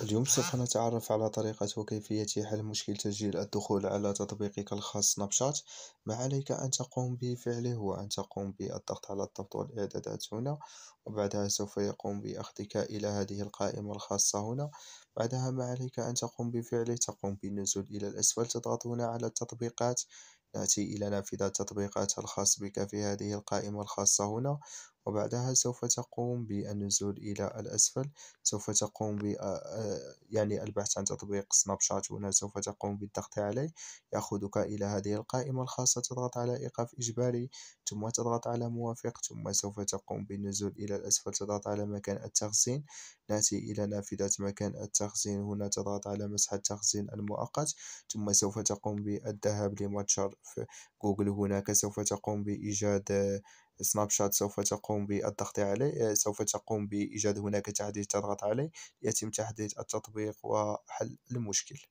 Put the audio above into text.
اليوم سوف نتعرف على طريقة وكيفية حل مشكل تسجيل الدخول على تطبيقك الخاص سناب شات ما عليك أن تقوم بفعله هو أن تقوم بالضغط على الضغط والإعدادات هنا وبعدها سوف يقوم بأخذك إلى هذه القائمة الخاصة هنا بعدها ما عليك أن تقوم بفعله تقوم بالنزول إلى الأسفل تضغط هنا على التطبيقات نأتي إلى نافذة التطبيقات الخاص بك في هذه القائمة الخاصة هنا وبعدها سوف تقوم بالنزول إلى الأسفل سوف تقوم ب آه، آه، يعني البحث عن تطبيق سناب شات هنا سوف تقوم بالضغط عليه يأخذك إلى هذه القائمة الخاصة تضغط على إيقاف إجباري ثم تضغط على موافق ثم سوف تقوم بالنزول إلى الأسفل تضغط على مكان التخزين نأتي إلى نافذة مكان التخزين هنا تضغط على مسح التخزين المؤقت ثم سوف تقوم بالذهاب لمتجر جوجل هناك سوف تقوم بإيجاد سناب شات سوف تقوم بالضغط عليه آه، سوف تقوم بإيجاد هناك تحديث تضغط عليه يتم تحديث التطبيق وحل المشكل